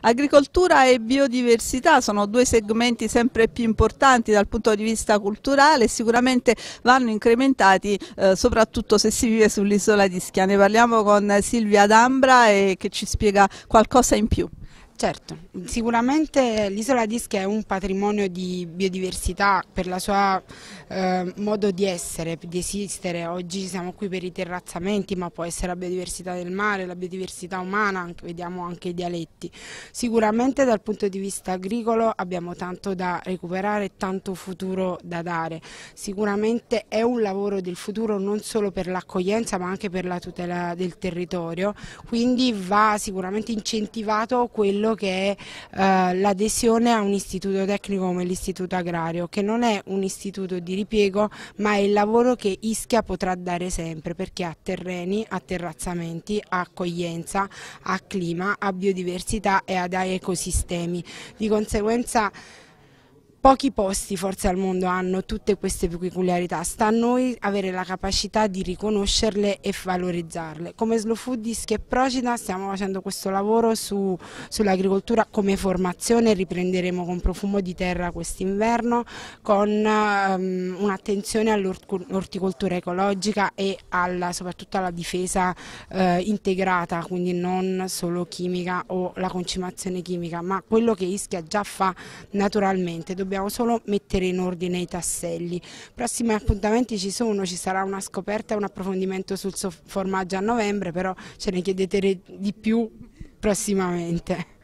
Agricoltura e biodiversità sono due segmenti sempre più importanti dal punto di vista culturale e sicuramente vanno incrementati eh, soprattutto se si vive sull'isola di Schia. Ne parliamo con Silvia D'Ambra eh, che ci spiega qualcosa in più. Certo, sicuramente l'isola di Ischia è un patrimonio di biodiversità per il suo eh, modo di essere, di esistere. Oggi siamo qui per i terrazzamenti, ma può essere la biodiversità del mare, la biodiversità umana, anche, vediamo anche i dialetti. Sicuramente dal punto di vista agricolo abbiamo tanto da recuperare e tanto futuro da dare. Sicuramente è un lavoro del futuro non solo per l'accoglienza, ma anche per la tutela del territorio, quindi va sicuramente incentivato quello quello che è eh, l'adesione a un istituto tecnico come l'istituto agrario, che non è un istituto di ripiego ma è il lavoro che Ischia potrà dare sempre perché ha terreni, ha terrazzamenti, ha accoglienza, ha clima, ha biodiversità e ha ecosistemi. Di conseguenza Pochi posti forse al mondo hanno tutte queste peculiarità, sta a noi avere la capacità di riconoscerle e valorizzarle. Come Slow Foodies che Procida stiamo facendo questo lavoro su, sull'agricoltura come formazione, riprenderemo con profumo di terra quest'inverno, con um, un'attenzione all'orticoltura ecologica e alla, soprattutto alla difesa eh, integrata, quindi non solo chimica o la concimazione chimica, ma quello che Ischia già fa naturalmente dobbiamo solo mettere in ordine i tasselli. Prossimi appuntamenti ci sono, ci sarà una scoperta e un approfondimento sul formaggio a novembre, però ce ne chiedete di più prossimamente.